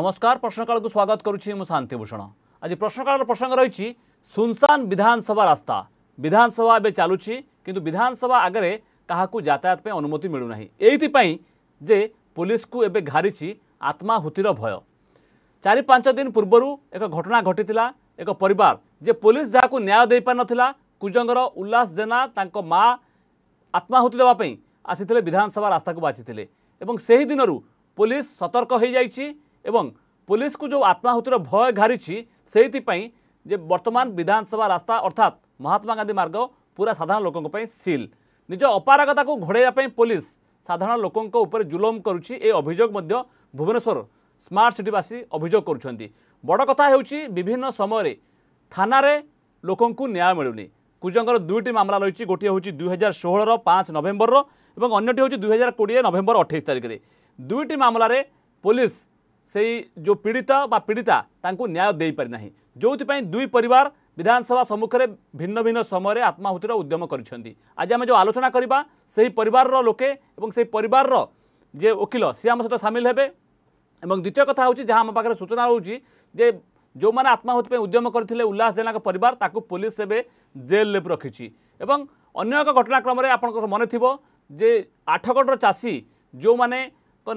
নমস্কার প্রশ্নকালক স্বাগত করছি মু শান্তিভূষণ আজ প্রশ্নকালের প্রসঙ্গ রয়েছে সুনসান বিধানসভা রাস্তা বিধানসভা এবে চালুছি কিন্তু বিধানসভা আগে কাহকু যাতায়াত পাই অনুমতি মিলু না এইপাই যে পুলিশকু এবে ঘারিছি আত্মাহুতির ভয় চারি পাঁচ দিন পূর্বর এক ঘটনা ঘটি এক পরিবার যে পুলিশ যাকে ন্যায় দেইপার নথিলা কুজঙ্গর উল্লাস জেনা তাঙ্ক মা আত্মাহুতি দেওয়া পাই আসিলে বিধানসভা রাস্তাকে বাঁচিলে এবং সেই দিনর পুলিশ সতর্ক হয়ে যাইছি এবং পুলিশକୁ ଯେଉଁ ଆତ୍ମାହୁତିର ଭୟ ଘାରିଛି ସେଇଥିପାଇଁ ଯେ ବର୍ତ୍ତମାନ ବିଧାନସଭା ରାସ୍ତା ଅର୍ଥାତ୍ ମହାତ୍ମା ଗାନ୍ଧୀ ମାର୍ଗ ପୁରା ସାଧାରଣ ଲୋକଙ୍କ ପାଇଁ ସିଲ୍ ନିଜ ଅପାରଗତାକୁ ଘୋଡ଼ାଇବା ପାଇଁ ପୋଲିସ ସାଧାରଣ ଲୋକଙ୍କ ଉପରେ ଜୁଲମ କରୁଛି ଏ ଅଭିଯୋଗ ମଧ୍ୟ ଭୁବନେଶ୍ୱର ସ୍ମାର୍ଟ ସିଟିବାସୀ ଅଭିଯୋଗ କରୁଛନ୍ତି ବଡ଼ କଥା ହେଉଛି ବିଭିନ୍ନ ସମୟରେ ଥାନାରେ ଲୋକଙ୍କୁ ନ୍ୟାୟ ମିଳୁନି କୁଜଙ୍କର ଦୁଇଟି ମାମଲା ରହିଛି ଗୋଟିଏ ହେଉଛି ଦୁଇହଜାର ଷୋହଳର ପାଞ୍ଚ ନଭେମ୍ବରର ଏବଂ ଅନ୍ୟଟି ହେଉଛି ଦୁଇହଜାର କୋଡ଼ିଏ ନଭେମ୍ବର ଅଠେଇଶ ତାରିଖରେ ଦୁଇଟି ମାମଲାରେ ପୋଲିସ সেই যে পীড়িত বা পীড়িতা তাঁকু ন্যায় দেইপারি না যেপা দুই পরিবার বিধানসভা সম্মুখে ভিন্ন ভিন্ন সময় আত্মাহুতির উদ্যম করেছেন আজ আমি যে আলোচনা করা সেই পরিবার লোকে এবং সেই পরিবার যে ওকিল সি আমার সহ সামিল হবে এবং দ্বিতীয় কথা হচ্ছে যা আমার পাখে সূচনা রয়েছে যে ଯେଉଁମାନେ ଆତ୍ମାହୁତି ପାଇଁ ଉଦ୍ୟମ କରିଥିଲେ ଉଲ୍ଲାସ ଜେନାଙ୍କ ପରିବାର ତାକୁ ପୋଲିସ ଏବେ ଜେଲ୍ରେ ରଖିଛି ଏବଂ ଅନ୍ୟ ଏକ ଘଟଣାକ୍ରମରେ ଆପଣଙ୍କର ମନେଥିବ ଯେ ଆଠଗଡ଼ର ଚାଷୀ ଯେଉଁମାନେ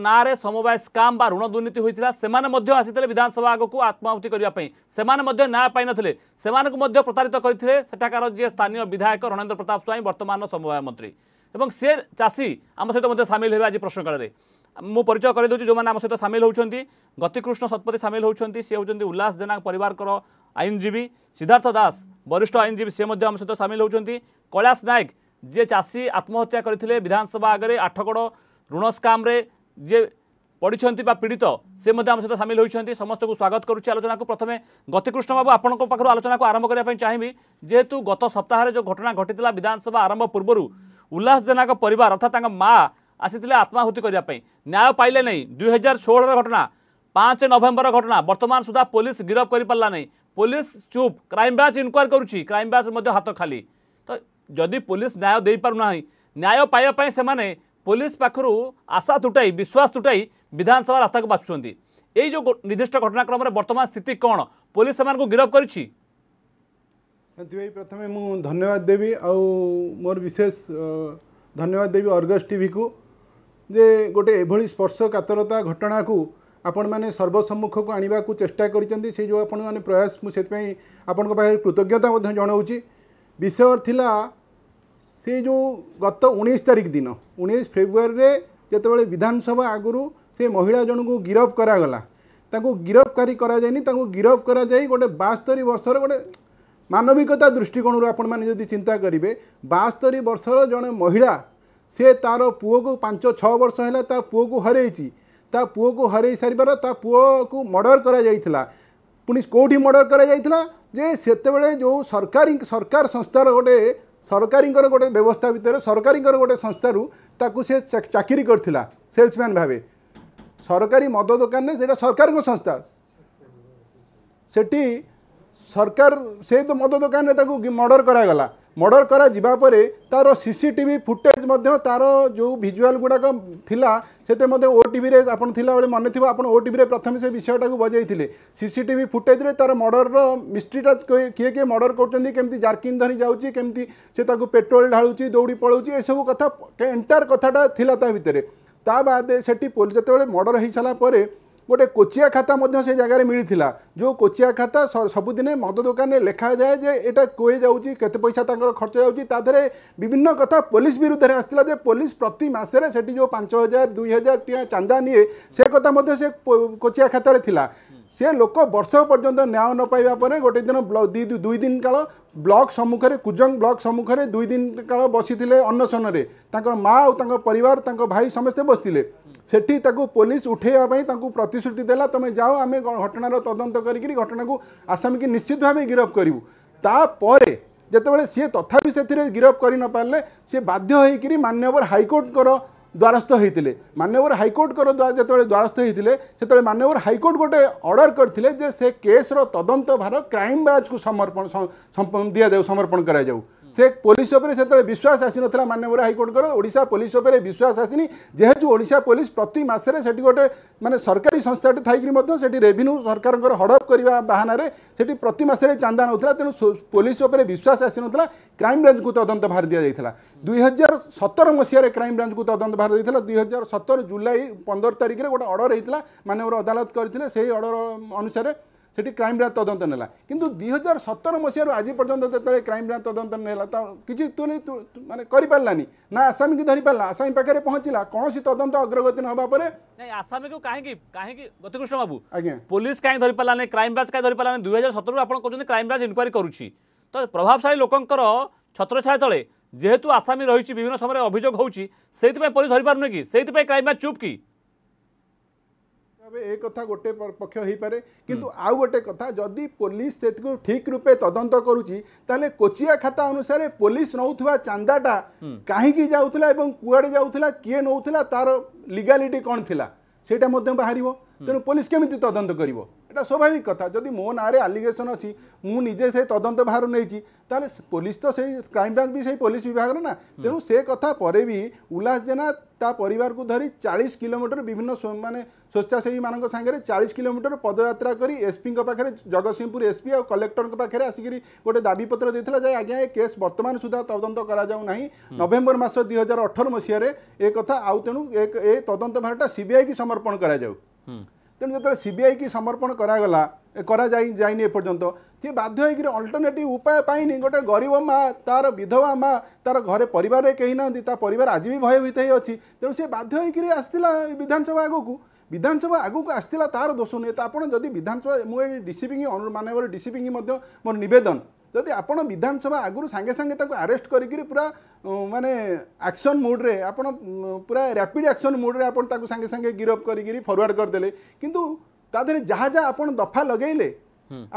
ନାଁରେ ସମବାୟ ସ୍କାମ୍ ବା ଋଣ ଦୁର୍ନୀତି ହୋଇଥିଲା ସେମାନେ ମଧ୍ୟ ଆସିଥିଲେ ବିଧାନସଭା ଆଗକୁ ଆତ୍ମାହୁତି କରିବା ପାଇଁ ସେମାନେ ମଧ୍ୟ ନ୍ୟାୟ ପାଇନଥିଲେ ସେମାନଙ୍କୁ ମଧ୍ୟ ପ୍ରତାରିତ କରିଥିଲେ ସେଠାକାର ଯିଏ ସ୍ଥାନୀୟ ବିଧାୟକ ରଣେନ୍ଦ୍ର ପ୍ରତାପ ସ୍ୱାଇଁ ବର୍ତ୍ତମାନର ସମବାୟ ମନ୍ତ୍ରୀ ଏବଂ ସେ ଚାଷୀ ଆମ ସହିତ ମଧ୍ୟ ସାମିଲ ହେବେ ଆଜି ପ୍ରଶ୍ନକାଳରେ ମୁଁ ପରିଚୟ କରିଦେଉଛି ଯେଉଁମାନେ ଆମ ସହିତ ସାମିଲ ହେଉଛନ୍ତି ଗତିକୃଷ୍ଣ ଶତପଥୀ ସାମିଲ ହେଉଛନ୍ତି ସେ ହେଉଛନ୍ତି ଉଲ୍ଲାସ ଜେନା ପରିବାରଙ୍କର ଆଇନଜୀବୀ ସିଦ୍ଧାର୍ଥ ଦାସ ବରିଷ୍ଠ ଆଇନଜୀବୀ ସେ ମଧ୍ୟ ଆମ ସହିତ ସାମିଲ ହେଉଛନ୍ତି କୈଳାସ ନାୟକ ଯିଏ ଚାଷୀ ଆତ୍ମହତ୍ୟା କରିଥିଲେ ବିଧାନସଭା ଆଗରେ ଆଠଗଡ଼ ଋଣ ସ୍କାମ୍ରେ যে পড়িছন্তি বা পীড়িত সে মধ্যে আমার সহ সামিল হয়েছেন সমস্ত স্বাগত করছি আলোচনা প্রথমে গতিকৃষ্ণ বাবু আপনার পাখু আলোচনা আরম্ভ করা চাহিবি যেহেতু গত সপ্তাহের যে ঘটনা ঘটি বিধানসভা আরম্ভ পূর্বর উল্লাস জেনাক পরিবার অর্থাৎ তাঁর মা আসিলে আত্মাহুতি করা ন্যায় পাইলে নাই দুই হাজার ষোহর ঘটনা পাঁচ নভেম্বর ঘটনা বর্তমান সুদ্ধা পুলিশ গিরফ করে পারা নাই পুলিশ চুপ ক্রাইমব্রাঞ্চ ইনকোয়ারি করুছি ক্রাইমব্রাঞ্চ হাত খালি তো যদি পুলিশ ন্যায় দিয়ে পু না ন্যায় পাইবা সে ପୋଲିସ ପାଖରୁ ଆଶା ତୁଟାଇ ବିଶ୍ୱାସ ତୁଟାଇ ବିଧାନସଭା ରାସ୍ତାକୁ ବାଛୁଛନ୍ତି ଏଇ ଯେଉଁ ନିର୍ଦ୍ଦିଷ୍ଟ ଘଟଣାକ୍ରମରେ ବର୍ତ୍ତମାନ ସ୍ଥିତି କ'ଣ ପୋଲିସ ସେମାନଙ୍କୁ ଗିରଫ କରିଛି ସେଥିପାଇଁ ପ୍ରଥମେ ମୁଁ ଧନ୍ୟବାଦ ଦେବି ଆଉ ମୋର ବିଶେଷ ଧନ୍ୟବାଦ ଦେବି ଅର୍ଗସ୍ ଟିଭିକୁ ଯେ ଗୋଟେ ଏଭଳି ସ୍ପର୍ଶକାତରତା ଘଟଣାକୁ ଆପଣମାନେ ସର୍ବସମ୍ମୁଖକୁ ଆଣିବାକୁ ଚେଷ୍ଟା କରିଛନ୍ତି ସେଇ ଯେଉଁ ଆପଣମାନେ ପ୍ରୟାସ ମୁଁ ସେଥିପାଇଁ ଆପଣଙ୍କ ପାଖରେ କୃତଜ୍ଞତା ମଧ୍ୟ ଜଣାଉଛି ବିଷୟ ଥିଲା जो गत उन्स तारिक दिन उन्नाइस फेब्रुअरी त्योबेला विधानसभा आगुसे म गिरफा गिरफारी गिरफा गए गोटे बर्ष र गोटे मानविकता दृष्टिकोण आपि चिन्ता बास्तरी वर्ष र जे महिला सुको पाँच छ वर्ष होला त पूको हरे त हरै सो मडर गराइला पोठी मर्डर गराइला जेबे जो सरकारी सरकार संस्थान गोटे ସରକାରୀଙ୍କର ଗୋଟେ ବ୍ୟବସ୍ଥା ଭିତରେ ସରକାରୀଙ୍କର ଗୋଟେ ସଂସ୍ଥାରୁ ତାକୁ ସେ ଚାକିରି କରିଥିଲା ସେଲ୍ସମ୍ୟାନ୍ ଭାବେ ସରକାରୀ ମଦ ଦୋକାନରେ ସେଇଟା ସରକାରଙ୍କ ସଂସ୍ଥା ସେଠି ସରକାର ସେ ତ ମଦ ଦୋକାନରେ ତାକୁ ମର୍ଡ଼ର କରାଗଲା ମର୍ଡ଼ର କରାଯିବା ପରେ ତା'ର ସିସିଟିଭି ଫୁଟେଜ୍ ମଧ୍ୟ ତା'ର ଯେଉଁ ଭିଜୁଆଲ୍ ଗୁଡ଼ାକ ଥିଲା ସେଥିରେ ମଧ୍ୟ ଓଟିଭିରେ ଆପଣ ଥିଲାବେଳେ ମନେ ଥିବ ଆପଣ ଓଟିଭିରେ ପ୍ରଥମେ ସେ ବିଷୟଟାକୁ ବଜାଇଥିଲେ ସିସିଟିଭି ଫୁଟେଜ୍ରେ ତା'ର ମର୍ଡ଼ରର ମିଷ୍ଟ୍ରିଟା କିଏ କିଏ ମର୍ଡ଼ର କରୁଛନ୍ତି କେମିତି ଜାର୍କିନ୍ ଧରି ଯାଉଛି କେମିତି ସେ ତାକୁ ପେଟ୍ରୋଲ ଢାଳୁଛି ଦୌଡ଼ି ପଳାଉଛି ଏସବୁ କଥା ଏଣ୍ଟାୟାର କଥାଟା ଥିଲା ତା ଭିତରେ ତା ବାଦେ ସେଠି ଯେତେବେଳେ ମର୍ଡ଼ର ହୋଇସାରିଲା ପରେ গোটে কোচিয়া খাতা মধ্যে সে জায়গায় মিলিলা যে কোচিয়া খাতা সবুদিনে মদ দোকানে লেখা যায় যে এটা কোয়ে যাচ্ছি কেতে পয়সা তাঁর খরচ যাচ্ছে তা দেহে বিভিন্ন কথা পুলিশ বিরুদ্ধে আসছিল যে পুলিশ প্রতি মাসে সেটি যে পাঁচ হাজার দুই হাজার টিয়া চাঁদা নিয়ে সে কথা মধ্যে সে কোচিয়া খাতার লা সে লোক বর্ষ পর্যন্ত ন্যায় নপাইবা পরে গোটে দিন দুই দিন কাল ব্লক সম্মুখে কুজং ব্লক সম্মুখে দুই দিন কাল বসিলে অনশনরে তাঁর মা ও আর পরিবার তাঁর ভাই সমস্তে বসিলে সেটি তাকে পুলিশ উঠাইবা তাঁকু প্রতিশ্রুতি দেলা তুমি যাও আমি ঘটনার তদন্ত করি ঘটনাকে আসামিকে নিশ্চিত ভাবে গিরফ করবু তাপরে যেতবে সি তথাপি সে গিরফ করে নপারে সে বাধ্য হয়ে মান্যবর হাইকোর্টর ଦ୍ୱାରସ୍ଥ ହୋଇଥିଲେ ମାନ୍ୟବର ହାଇକୋର୍ଟଙ୍କର ଯେତେବେଳେ ଦ୍ୱାରସ୍ଥ ହୋଇଥିଲେ ସେତେବେଳେ ମାନ୍ୟବର ହାଇକୋର୍ଟ ଗୋଟେ ଅର୍ଡ଼ର କରିଥିଲେ ଯେ ସେ କେସ୍ର ତଦନ୍ତ ଭାର କ୍ରାଇମବ୍ରାଞ୍ଚକୁ ସମର୍ପଣ ଦିଆଯାଉ ସମର୍ପଣ କରାଯାଉ ସେ ପୋଲିସ ଉପରେ ସେତେବେଳେ ବିଶ୍ୱାସ ଆସିନଥିଲା ମାନ୍ୟବର ହାଇକୋର୍ଟଙ୍କର ଓଡ଼ିଶା ପୋଲିସ ଉପରେ ବିଶ୍ୱାସ ଆସିନି ଯେହେତୁ ଓଡ଼ିଶା ପୋଲିସ ପ୍ରତି ମାସରେ ସେଠି ଗୋଟେ ମାନେ ସରକାରୀ ସଂସ୍ଥାଟେ ଥାଇକରି ମଧ୍ୟ ସେଠି ରେଭିନ୍ୟୁ ସରକାରଙ୍କର ହଡ଼ପ କରିବା ବାହାନାରେ ସେଠି ପ୍ରତି ମାସରେ ଚାନ୍ଦା ନଉଥିଲା ତେଣୁ ପୋଲିସ ଉପରେ ବିଶ୍ୱାସ ଆସିନଥିଲା କ୍ରାଇମବ୍ରାଞ୍ଚକୁ ତଦନ୍ତ ଭାର ଦିଆଯାଇଥିଲା ଦୁଇ ହଜାର ସତର ମସିହାରେ କ୍ରାଇମବ୍ରାଞ୍ଚକୁ ତଦନ୍ତ ଭାର ଦେଇଥିଲା ଦୁଇ ହଜାର ସତର ଜୁଲାଇ ପନ୍ଦର ତାରିଖରେ ଗୋଟେ ଅର୍ଡ଼ର ହେଇଥିଲା ମାନ୍ୟବର ଅଦାଲତ କରିଥିଲେ ସେହି ଅର୍ଡ଼ର ଅନୁସାରେ সেটি କ୍ରାଇମବ୍ରାଞ୍ଚ ତଦନ୍ତ ନେଲା କିନ୍ତୁ ଦୁଇ ହଜାର ସତର ମସିହାରୁ ଆଜି ପର୍ଯ୍ୟନ୍ତ ଯେତେବେଳେ କ୍ରାଇମବ୍ରାଞ୍ଚ ତଦନ୍ତ ନେଲା ତ କିଛି ତୁରନ୍ତ ମାନେ କରିପାରିଲାନି ନା ଆସାମୀକୁ ଧରିପାରିଲା ଆସାମୀ ପାଖରେ ପହଞ୍ଚିଲା କୌଣସି ତଦନ୍ତ ଅଗ୍ରଗତି ନ ହେବା ପରେ ଆସାମୀକୁ କାହିଁକି କାହିଁକି ଗତିକୃଷ୍ଣ ବାବୁ ଆଜ୍ଞା ପୋଲିସ କାହିଁକି ଧରିପାରିଲାନି କ୍ରାଇମବ୍ରାଞ୍ଚ କାହିଁକି ଧରିପାରିଲାନି ଦୁଇ ହଜାର ସତରରୁ ଆପଣ କହୁଛନ୍ତି କ୍ରାଇମବ୍ରାଞ୍ଚ ଇନକ୍ୱାରି କରୁଛି ତ ପ୍ରଭାବଶାଳୀ ଲୋକଙ୍କର ଛତ୍ରଛାୟା ତଳେ ଯେହେତୁ ଆସାମୀ ରହିଛି ବିଭିନ୍ନ ସମୟରେ ଅଭିଯୋଗ ହେଉଛି ସେଇଥିପାଇଁ ପୋଲିସ ଧରିପାରୁନି କି ସେଇଥିପାଇଁ କ୍ରାଇମବ୍ରାଞ୍ଚ ଚୁପ୍ କି তবে এই কথা গোটে পক্ষ হইপারে কিন্তু আউ গোটে কথা যদি পুলিশ সেটিকু ঠিক রূপে তদন্ত করুচি তাহলে কোচিয়া খাতা অনুসারে পুলিশ নৌথিবা চান্দাটা কাহিকি যাউথিলা এবং কুয়াড়ে যাউথিলা কিয়ে নৌথিলা তার লিগালিটি কোন থিলা সেটা মধ্যে বাহারিব তেণু পুলিশ কেমিতি তদন্ত করিব এটা স্বাভাবিক কথা যদি মো নাঁরে আলিগেসন অছি নিজে সেই তদন্ত বাহার নেইছি তাহলে পুলিশ তো সেই ক্রাইম ব্রাঞ্চ বি সেই পুলিশ বিভাগের না তেণু সে কথা পরে বি উল্লাস জেনা তা পরিবার ধরি চাশ কিলোমিটর বিভিন্ন মানে স্বেচ্ছাসেবী মানুষ সাংরে চাশ কিলোমিটর পদযাত্রা করে এসপি পাখে জগৎসিংহপুর এসপি আর কলেক্টর পাখে আসি গোটে দাবিপত্র দিয়ে যে আজ্ঞা এ কেস বর্তমান সুদ্ধা তদন্ত করা যাও না নভেম্বর মাস দুই হাজার অঠর মশায় এ কথা আউ তেমন এ তদন্ত ভারটা সিবিআই কি সমর্পণ করা যাও ତେଣୁ ଯେତେବେଳେ କି ସମର୍ପଣ କରାଗଲା କରାଯାଇ ଯାଇନି ଏପର୍ଯ୍ୟନ୍ତ ସିଏ ବାଧ୍ୟ ହୋଇକରି ଅଲ୍ଟରନେଟିଭ୍ ଉପାୟ ପାଇନି ଗୋଟେ ଗରିବ ମା' ତା'ର ବିଧବା ମା' ତା'ର ଘରେ ପରିବାରରେ କେହି ନାହାନ୍ତି ତା ପରିବାର ଆଜି ବି ଭୟଭୀତ ହୋଇଅଛି ତେଣୁ ସେ ବାଧ୍ୟ ହୋଇକରି ଆସିଥିଲା ବିଧାନସଭା ଆଗକୁ ବିଧାନସଭା ଆଗକୁ ଆସିଥିଲା ତା'ର ଦୋଷ ନୁହେଁ ତ ଆପଣ ଯଦି ବିଧାନସଭା ମୁଁ ଏଇ ଡିସିପିଙ୍କି ମାନବର ଡିସିପିଙ୍କି ମଧ୍ୟ ମୋର ନିବେଦନ ଯଦି ଆପଣ ବିଧାନସଭା ଆଗରୁ ସାଙ୍ଗେ ସାଙ୍ଗେ ତାକୁ ଆରେଷ୍ଟ କରିକିରି ପୁରା ମାନେ ଆକ୍ସନ୍ ମୁଡ଼୍ରେ ଆପଣ ପୁରା ରାପିଡ଼ ଆକ୍ସନ୍ ମୁଡ଼୍ରେ ଆପଣ ତାକୁ ସାଙ୍ଗେ ସାଙ୍ଗେ ଗିରଫ କରିକିରି ଫରୱାର୍ଡ଼ କରିଦେଲେ କିନ୍ତୁ ତା ଦେହରେ ଯାହା ଯାହା ଆପଣ ଦଫା ଲଗେଇଲେ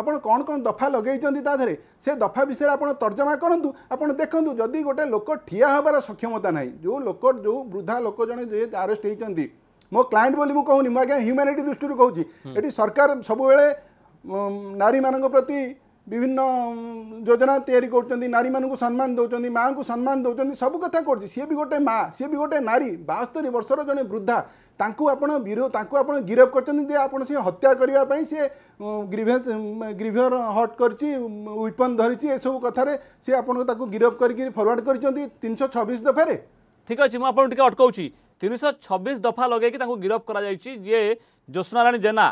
ଆପଣ କ'ଣ କ'ଣ ଦଫା ଲଗେଇଛନ୍ତି ତା ଦେହରେ ସେ ଦଫା ବିଷୟରେ ଆପଣ ତର୍ଜମା କରନ୍ତୁ ଆପଣ ଦେଖନ୍ତୁ ଯଦି ଗୋଟେ ଲୋକ ଠିଆ ହେବାର ସକ୍ଷମତା ନାହିଁ ଯେଉଁ ଲୋକ ଯେଉଁ ବୃଦ୍ଧା ଲୋକ ଜଣେ ଯିଏ ଆରେଷ୍ଟ ହେଇଛନ୍ତି ମୋ କ୍ଲାଏଣ୍ଟ ବୋଲି ମୁଁ କହୁନି ମୁଁ ଆଜ୍ଞା ହ୍ୟୁମାନିଟି ଦୃଷ୍ଟିରୁ କହୁଛି ଏଠି ସରକାର ସବୁବେଳେ ନାରୀମାନଙ୍କ ପ୍ରତି ବିଭିନ୍ନ ଯୋଜନା ତିଆରି କରୁଛନ୍ତି ନାରୀମାନଙ୍କୁ ସମ୍ମାନ ଦେଉଛନ୍ତି ମାଆଙ୍କୁ ସମ୍ମାନ ଦେଉଛନ୍ତି ସବୁ କଥା କରୁଛି ସିଏ ବି ଗୋଟେ ମାଆ ସିଏ ବି ଗୋଟେ ନାରୀ ବାସ୍ତରୀ ବର୍ଷର ଜଣେ ବୃଦ୍ଧା ତାଙ୍କୁ ଆପଣ ବିରୋଧ ତାଙ୍କୁ ଆପଣ ଗିରଫ କରିଛନ୍ତି ଯେ ଆପଣ ସିଏ ହତ୍ୟା କରିବା ପାଇଁ ସିଏ ଗ୍ରିଭେଜ ଗ୍ରିଭର ହଟ୍ କରିଛି ୱିପନ୍ ଧରିଛି ଏସବୁ କଥାରେ ସିଏ ଆପଣଙ୍କୁ ତାକୁ ଗିରଫ କରିକି ଫରୱାର୍ଡ଼ କରିଛନ୍ତି ତିନିଶହ ଛବିଶ ଦଫାରେ ଠିକ୍ ଅଛି ମୁଁ ଆପଣ ଟିକେ ଅଟକାଉଛି ତିନିଶହ ଛବିଶ ଦଫା ଲଗେଇକି ତାଙ୍କୁ ଗିରଫ କରାଯାଇଛି ଯିଏ ଜ୍ୟୋତ୍ସ୍ନାରାୟଣ ଜେନା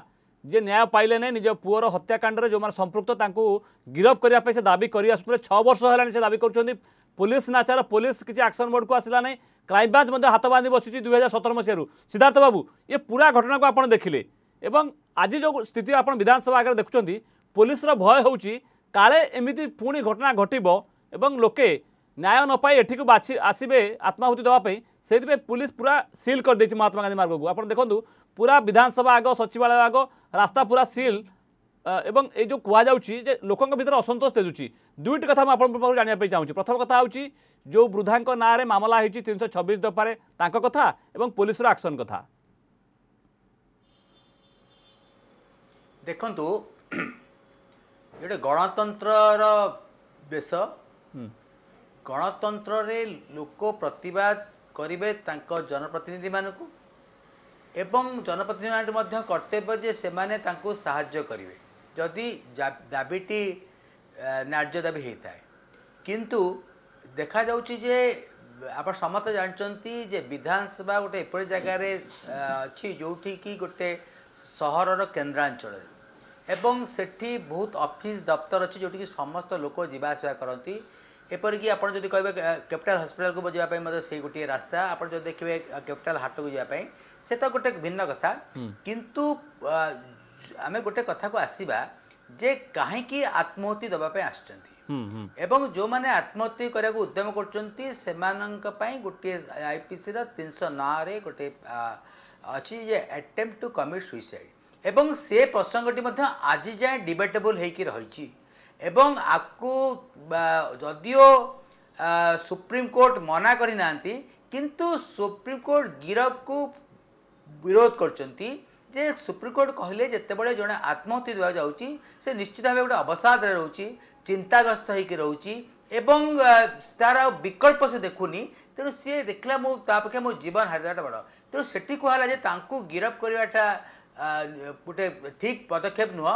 যে ন্যায় পাইলে নাই নিজ পুয়র হত্যাকাণ্ডে যে সম্পৃক্ত তাঁকু গিরফ করা সে দাবি করে আসুলে ছ বর্ষ হল সে দাবি করছেন পুলিশ নাচার পুলিশ কিছু আকশন বোর্ড কু আসলা নাই ক্রাইমব্রাঞ্চ হাত বাঁধি বসুছি দুই হাজার সতের মশার সিদ্ধার্থ বাবু এ পুরা ঘটনা আপনার দেখলে এবং আজ যে স্থিতি আপনার বিধানসভা আগে দেখুম পুলিশের ভয় হচ্ছে কালে এমিতি পুঁ ঘটনা ঘটব এবং লোকে ନ୍ୟାୟ ନ ପାଇ ଏଠିକୁ ବାଛି ଆସିବେ ଆତ୍ମାହୁତି ଦେବା ପାଇଁ ସେଇଥିପାଇଁ ପୁଲିସ୍ ପୁରା ସିଲ୍ କରିଦେଇଛି ମହାତ୍ମା ଗାନ୍ଧୀ ମାର୍ଗକୁ ଆପଣ ଦେଖନ୍ତୁ ପୁରା ବିଧାନସଭା ଆଗ ସଚିବାଳୟ ଆଗ ରାସ୍ତା ପୁରା ସିଲ୍ ଏବଂ ଏଇ ଯେଉଁ କୁହାଯାଉଛି ଯେ ଲୋକଙ୍କ ଭିତରେ ଅସନ୍ତୋଷ ତେଜୁଛି ଦୁଇଟି କଥା ମୁଁ ଆପଣଙ୍କ ପାଖରୁ ଜାଣିବା ପାଇଁ ଚାହୁଁଛି ପ୍ରଥମ କଥା ହେଉଛି ଯେଉଁ ବୃଦ୍ଧାଙ୍କ ନାଁରେ ମାମଲା ହେଇଛି ତିନିଶହ ଛବିଶ ଦଫାରେ ତାଙ୍କ କଥା ଏବଂ ପୋଲିସର ଆକ୍ସନ୍ କଥା ଦେଖନ୍ତୁ ଗୋଟେ ଗଣତନ୍ତ୍ରର ବେଶ ଗଣତନ୍ତ୍ରରେ ଲୋକ ପ୍ରତିବାଦ କରିବେ ତାଙ୍କ ଜନପ୍ରତିନିଧିମାନଙ୍କୁ ଏବଂ ଜନପ୍ରତିନିଧିମାନଙ୍କୁ ମଧ୍ୟ କର୍ତ୍ତବ୍ୟ ଯେ ସେମାନେ ତାଙ୍କୁ ସାହାଯ୍ୟ କରିବେ ଯଦି ଦାବିଟି ନ୍ୟାର୍ଯ୍ୟ ଦାବି ହୋଇଥାଏ କିନ୍ତୁ ଦେଖାଯାଉଛି ଯେ ଆପଣ ସମସ୍ତେ ଜାଣିଛନ୍ତି ଯେ ବିଧାନସଭା ଗୋଟେ ଏପରି ଜାଗାରେ ଅଛି ଯେଉଁଠିକି ଗୋଟେ ସହରର କେନ୍ଦ୍ରାଞ୍ଚଳରେ ଏବଂ ସେଠି ବହୁତ ଅଫିସ୍ ଦପ୍ତର ଅଛି ଯେଉଁଠିକି ସମସ୍ତ ଲୋକ ଯିବା ଆସିବା କରନ୍ତି ଏପରିକି ଆପଣ ଯଦି କହିବେ କ୍ୟାପିଟାଲ ହସ୍ପିଟାଲକୁ ଯିବା ପାଇଁ ମଧ୍ୟ ସେଇ ଗୋଟିଏ ରାସ୍ତା ଆପଣ ଯଦି ଦେଖିବେ କ୍ୟାପିଟାଲ ହାଟକୁ ଯିବା ପାଇଁ ସେ ତ ଗୋଟେ ଭିନ୍ନ କଥା କିନ୍ତୁ ଆମେ ଗୋଟେ କଥାକୁ ଆସିବା ଯେ କାହିଁକି ଆତ୍ମହତି ଦେବା ପାଇଁ ଆସିଛନ୍ତି ଏବଂ ଯେଉଁମାନେ ଆତ୍ମହତ୍ୟା କରିବାକୁ ଉଦ୍ୟମ କରୁଛନ୍ତି ସେମାନଙ୍କ ପାଇଁ ଗୋଟିଏ ଆଇପିସିର ତିନିଶହ ନଅରେ ଗୋଟିଏ ଅଛି ଯେ ଆଟେମ୍ପ୍ଟ ଟୁ କମିଟ୍ ସୁଇସାଇଡ୍ ଏବଂ ସେ ପ୍ରସଙ୍ଗଟି ମଧ୍ୟ ଆଜି ଯାଏଁ ଡିବେଟେବୁଲ୍ ହେଇକି ରହିଛି এবং আকু যদিও সুপ্রিমকোর্ট মনা করে না কিন্তু সুপ্রিমকোর্ট গিরফকু বিরোধ করছেন যে সুপ্রিমকোর্ট কহিলে যেতবে জনে আত্মহত্যা দেওয়া যাচ্ছি সে নিশ্চিত ভাবে গোটে অবসাদে রয়েছে চিন্তাগ্রস্ত হয়েকি রয়েছে এবং তার বিকল্প সে দেখুনি তেমন সি দেখলা মু তা অপেক্ষা মো জীবন হারিদেবাটা বড় তেমন সেটি কুহলা যে তাঁকু গিরফ করাটা গোটে ঠিক পদক্ষেপ নুহ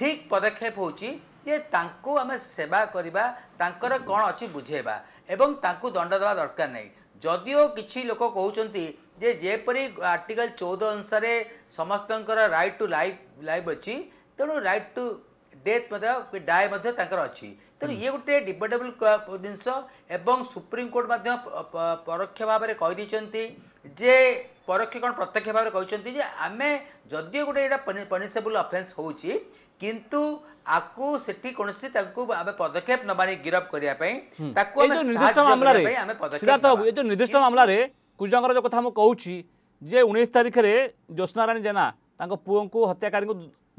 ঠিক পদক্ষেপ হচ্ছে ଯେ ତାଙ୍କୁ ଆମେ ସେବା କରିବା ତାଙ୍କର କ'ଣ ଅଛି ବୁଝେଇବା ଏବଂ ତାଙ୍କୁ ଦଣ୍ଡ ଦେବା ଦରକାର ନାହିଁ ଯଦିଓ କିଛି ଲୋକ କହୁଛନ୍ତି ଯେ ଯେପରି ଆର୍ଟିକଲ ଚଉଦ ଅନୁସାରେ ସମସ୍ତଙ୍କର ରାଇଟ୍ ଟୁ ଲାଇଫ୍ ଲାଇଫ୍ ଅଛି ତେଣୁ ରାଇଟ୍ ଟୁ ଡେଥ୍ ମଧ୍ୟ କି ଡାଏ ମଧ୍ୟ ତାଙ୍କର ଅଛି ତେଣୁ ଇଏ ଗୋଟିଏ ଡିବେଟେବୁଲ୍ ଜିନିଷ ଏବଂ ସୁପ୍ରିମକୋର୍ଟ ମଧ୍ୟ ପରୋକ୍ଷ ଭାବରେ କହିଦେଇଛନ୍ତି ଯେ ପରୋକ୍ଷ କ'ଣ ପ୍ରତ୍ୟକ୍ଷ ଭାବରେ କହିଛନ୍ତି ଯେ ଆମେ ଯଦିଓ ଗୋଟେ ଏଇଟା ପନିସେବୁଲ୍ ଅଫେନ୍ସ ହେଉଛି କିନ୍ତୁ আকু সেটি কোনসি তাকু আমি পদক্ষেপ নবানি গিরব করিয়া পাই তাকু আমি সাহায্য করিয়া পাই আমি পদক্ষেপ সিদ্ধার্থ বাবু এই যে নির্দিষ্ট মামলা রে কুজঙ্গর যে কথা মু কউছি যে 19 তারিখ তারিখরে জ্যোৎস্নারাণী জেনা তাঙ্ক পুয়ঙ্কু হত্যাকারী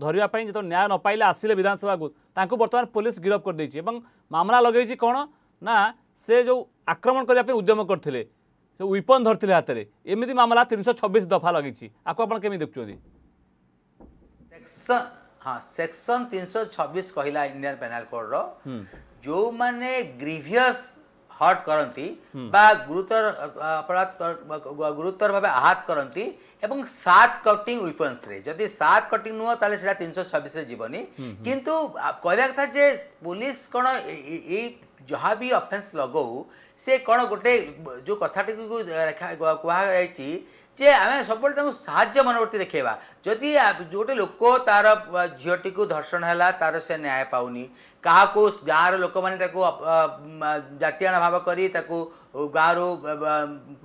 ধরিবা পাই যে তো ন্যায় ন পাইলে আসিলে বিধানসভা বিধানসভাকু তাঙ্কু বর্তমান পুলিশ গিরব করে দেইছি এবং মামলা লগাইছি কোন না সে যে আক্রমণ করিয়া পাই উদ্যম করতিলে উইপন ଧରିଥିଲେ হাতে ଏମିତି ମାମଲା ତିନିଶହ ଛବିଶ ଦଫା ଲଗିଛି ଆକୁ ଆପଣ କେମିତି ଦେଖୁଛନ୍ତି हाँ सेक्शन छब्बीस कहला इंडियान पेनाल कोड रो मैंने हम्म। माने ग्रीवियस हर्ट करती गुरुतर अपराध गुरुतर भाव आहत करती एवं सात कटिंग वेपन्स जदि सात कटिंग नुह ताले सेटा 326 जीवनी हम्म, हम्म। किंतु कहबा कथा जे पुलिस कोन ए जहाँ भी अफेन्स लगाऊ से कौन गोटे जो कथाटी को कहुई ଯେ ଆମେ ସବୁବେଳେ ତାଙ୍କୁ ସାହାଯ୍ୟ ମନୋବୃତ୍ତି ଦେଖେଇବା ଯଦି ଗୋଟେ ଲୋକ ତାର ଝିଅଟିକୁ ଧର୍ଷଣ ହେଲା ତାର ସେ ନ୍ୟାୟ ପାଉନି କାହାକୁ ଗାଁର ଲୋକମାନେ ତାକୁ ଜାତିଆଣ ଭାବ କରି ତାକୁ ଗାଁରୁ